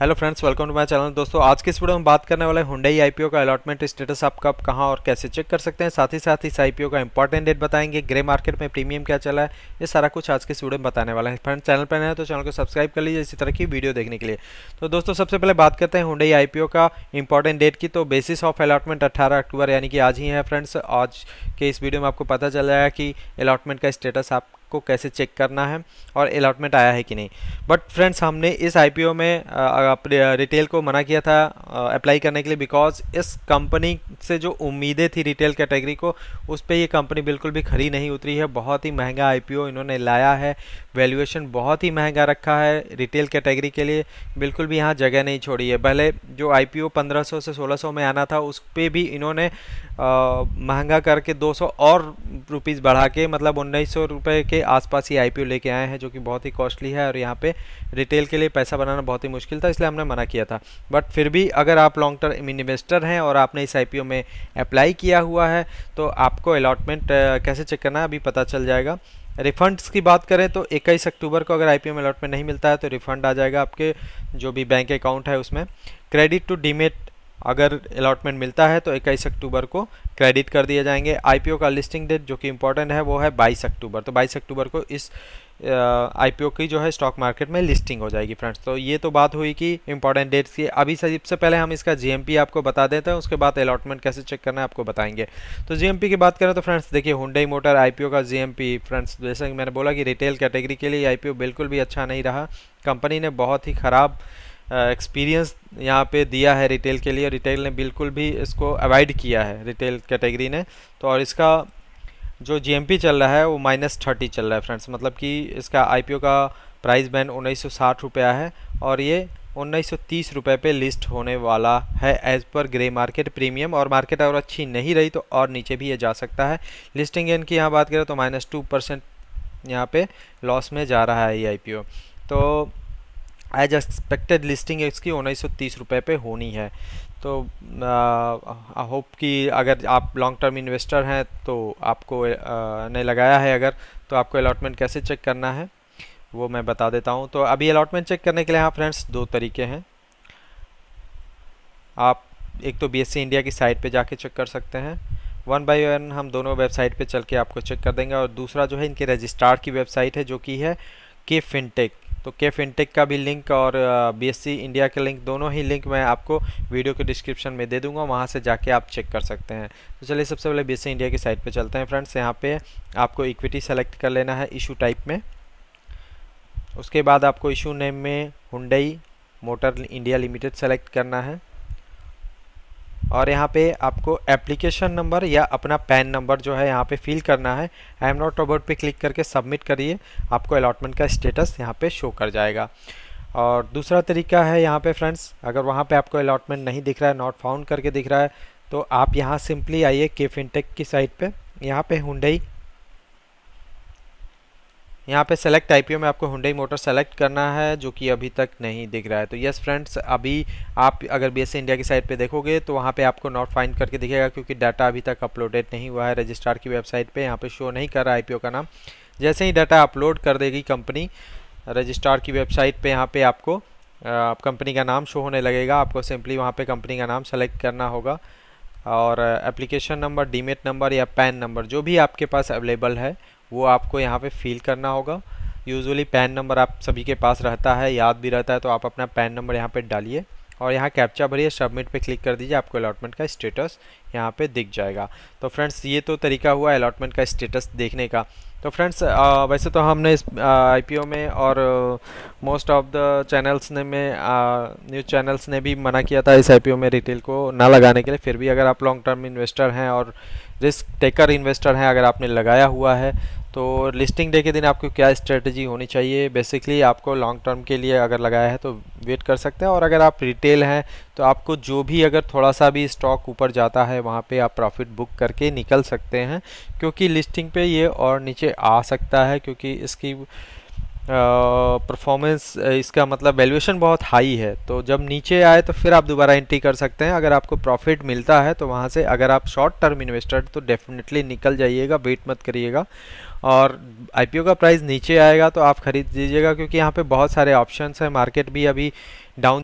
hello friends welcome to my channel दोस्तों आज के इस वीडियो में बात करने वाले हुंडई आईपीओ का अलॉटमेंट स्टेटस आप कब कहाँ और कैसे चेक कर सकते हैं साथ ही साथ इस आईपीओ का इंपॉर्टेंट डेट बताएंगे ग्रे मार्केट में प्रीमियम क्या चला है ये सारा कुछ आज के इस वीडियो में बताने वाले हैं फ्रेंड्स चैनल पर नए तो चैनल को सब्सक्राइब कर लीजिए इसी तरह की वीडियो देखने के लिए तो दोस्तों सबसे पहले बात करते हैं हुंडई आई का इंपॉर्टेंट डेट की तो बेसिस ऑफ अलॉटमेंट अट्ठारह अक्टूबर यानी कि आज ही है फ्रेंड्स आज के इस वीडियो में आपको पता चल जाएगा कि अलॉटमेंट का स्टेटस आप को कैसे चेक करना है और अलाटमेंट आया है कि नहीं बट फ्रेंड्स हमने इस आई में रिटेल को मना किया था अप्लाई करने के लिए बिकॉज इस कंपनी से जो उम्मीदें थी रिटेल कैटेगरी को उस पर ये कंपनी बिल्कुल भी खड़ी नहीं उतरी है बहुत ही महंगा आई इन्होंने लाया है वैल्यूएशन बहुत ही महंगा रखा है रिटेल कैटेगरी के लिए बिल्कुल भी यहाँ जगह नहीं छोड़ी है पहले जो आई पी सौ से सौ में आना था उस पर भी इन्होंने महंगा करके 200 और रुपीस बढ़ा के मतलब उन्नीस सौ रुपये के आसपास ही आईपीओ लेके आए हैं जो कि बहुत ही कॉस्टली है और यहाँ पे रिटेल के लिए पैसा बनाना बहुत ही मुश्किल था इसलिए हमने मना किया था बट फिर भी अगर आप लॉन्ग टर्म इन्वेस्टर हैं और आपने इस आई में अप्लाई किया हुआ है तो आपको अलॉटमेंट कैसे चेक करना है अभी पता चल जाएगा रिफंड्स की बात करें तो 21 अक्टूबर को अगर आईपीओ में अलॉटमेंट नहीं मिलता है तो रिफंड आ जाएगा आपके जो भी बैंक अकाउंट है उसमें क्रेडिट टू डीमेट अगर अलॉटमेंट मिलता है तो इक्कीस अक्टूबर को क्रेडिट कर दिए जाएंगे आईपीओ का लिस्टिंग डेट जो कि इंपॉर्टेंट है वो है बाईस अक्टूबर तो बाईस अक्टूबर को इस आईपीओ की जो है स्टॉक मार्केट में लिस्टिंग हो जाएगी फ्रेंड्स तो ये तो बात हुई कि इंपॉर्टेंट डेट्स की अभी सबसे पहले हम इसका जीएमपी आपको बता देते हैं उसके बाद अलॉटमेंट कैसे चेक करना है आपको बताएंगे तो जीएमपी की बात करें तो फ्रेंड्स देखिए हुंडई मोटर आईपीओ का जीएमपी फ्रेंड्स जैसा कि मैंने बोला कि रिटेल कैटेगरी के लिए आईपीओ बिल्कुल भी अच्छा नहीं रहा कंपनी ने बहुत ही ख़राब एक्सपीरियंस यहाँ पे दिया है रिटेल के लिए रिटेल ने बिल्कुल भी इसको अवॉइड किया है रिटेल कैटेगरी ने तो और इसका जो जीएमपी चल रहा है वो माइनस थर्टी चल रहा है फ्रेंड्स मतलब कि इसका आईपीओ का प्राइस बैंड उन्नीस सौ रुपया है और ये उन्नीस सौ रुपये पे लिस्ट होने वाला है as per grey market premium और मार्केट अगर अच्छी नहीं रही तो और नीचे भी ये जा सकता है लिस्टिंग एन की यहाँ बात करें तो माइनस टू परसेंट यहाँ पर लॉस में जा रहा है ये आई तो एज एक्सपेक्टेड लिस्टिंग इसकी उन्नीस सौ तीस रुपये पे होनी है तो आई होप कि अगर आप लॉन्ग टर्म इन्वेस्टर हैं तो आपको आ, ने लगाया है अगर तो आपको अलाटमेंट कैसे चेक करना है वो मैं बता देता हूँ तो अभी अलाटमेंट चेक करने के लिए हाँ फ्रेंड्स दो तरीके हैं आप एक तो सी इंडिया e की साइट पर जाके चेक कर सकते हैं वन बाई वन हम दोनों वेबसाइट पे चल के आपको चेक कर देंगे और दूसरा जो है इनके रजिस्ट्रार की वेबसाइट है जो कि है के फिनटेक तो के फिनटेक का भी लिंक और बीएससी इंडिया के लिंक दोनों ही लिंक मैं आपको वीडियो के डिस्क्रिप्शन में दे दूंगा वहाँ से जाके आप चेक कर सकते हैं तो चलिए सबसे पहले बीएससी इंडिया की साइट पर चलते हैं फ्रेंड्स यहाँ पर आपको इक्विटी सेलेक्ट कर लेना है इशू टाइप में उसके बाद आपको इशू नेम में Hyundai motor India limited select करना है और यहाँ पे आपको एप्लीकेशन नंबर या अपना पैन नंबर जो है यहाँ पे फिल करना है आई एम नॉट रोबोट पे क्लिक करके सबमिट करिए आपको अलॉटमेंट का स्टेटस यहाँ पे शो कर जाएगा और दूसरा तरीका है यहाँ पे फ्रेंड्स अगर वहाँ पे आपको अलॉटमेंट नहीं दिख रहा है नॉट फाउंड करके दिख रहा है तो आप यहाँ सिंपली आइए के फिनटेक की साइट पर यहाँ पर हुडई यहाँ पे सेलेक्ट आईपीओ में आपको हुंडई मोटर सेलेक्ट करना है जो कि अभी तक नहीं दिख रहा है तो यस फ्रेंड्स अभी आप अगर बी इंडिया की साइट पे देखोगे तो वहाँ पे आपको नॉट फाइंड करके दिखेगा क्योंकि डाटा अभी तक अपलोडेड नहीं हुआ है रजिस्ट्रार की वेबसाइट पे यहाँ पे शो नहीं कर रहा आई का नाम जैसे ही डाटा अपलोड कर देगी कंपनी रजिस्ट्रार की वेबसाइट पर यहाँ पर आपको कंपनी का नाम शो होने लगेगा आपको सिंपली वहाँ पर कंपनी का नाम सेलेक्ट करना होगा और एप्लीकेशन नंबर डीमेट नंबर या पैन नंबर जो भी आपके पास अवेलेबल है वो आपको यहाँ पे फिल करना होगा यूजुअली पैन नंबर आप सभी के पास रहता है याद भी रहता है तो आप अपना पैन नंबर यहाँ पे डालिए और यहाँ कैप्चा भरिए सबमिट पे क्लिक कर दीजिए आपको अलॉटमेंट का स्टेटस यहाँ पे दिख जाएगा तो फ्रेंड्स ये तो तरीका हुआ अलॉटमेंट का स्टेटस देखने का तो फ्रेंड्स वैसे तो हमने इस आईपीओ में और मोस्ट ऑफ द चैनल्स ने में न्यूज़ चैनल्स ने भी मना किया था इस आईपीओ में रिटेल को ना लगाने के लिए फिर भी अगर आप लॉन्ग टर्म इन्वेस्टर हैं और रिस्क टेकर इन्वेस्टर हैं अगर आपने लगाया हुआ है तो लिस्टिंग डे के दिन आपको क्या स्ट्रेटजी होनी चाहिए बेसिकली आपको लॉन्ग टर्म के लिए अगर लगाया है तो वेट कर सकते हैं और अगर आप रिटेल हैं तो आपको जो भी अगर थोड़ा सा भी स्टॉक ऊपर जाता है वहाँ पे आप प्रॉफिट बुक करके निकल सकते हैं क्योंकि लिस्टिंग पे ये और नीचे आ सकता है क्योंकि इसकी परफॉर्मेंस इसका मतलब वैल्यूएशन बहुत हाई है तो जब नीचे आए तो फिर आप दोबारा एंट्री कर सकते हैं अगर आपको प्रॉफिट मिलता है तो वहाँ से अगर आप शॉर्ट टर्म इन्वेस्टर तो डेफिनेटली निकल जाइएगा वेट मत करिएगा और आईपीओ का प्राइस नीचे आएगा तो आप ख़रीद लीजिएगा क्योंकि यहाँ पे बहुत सारे ऑप्शंस हैं मार्केट भी अभी डाउन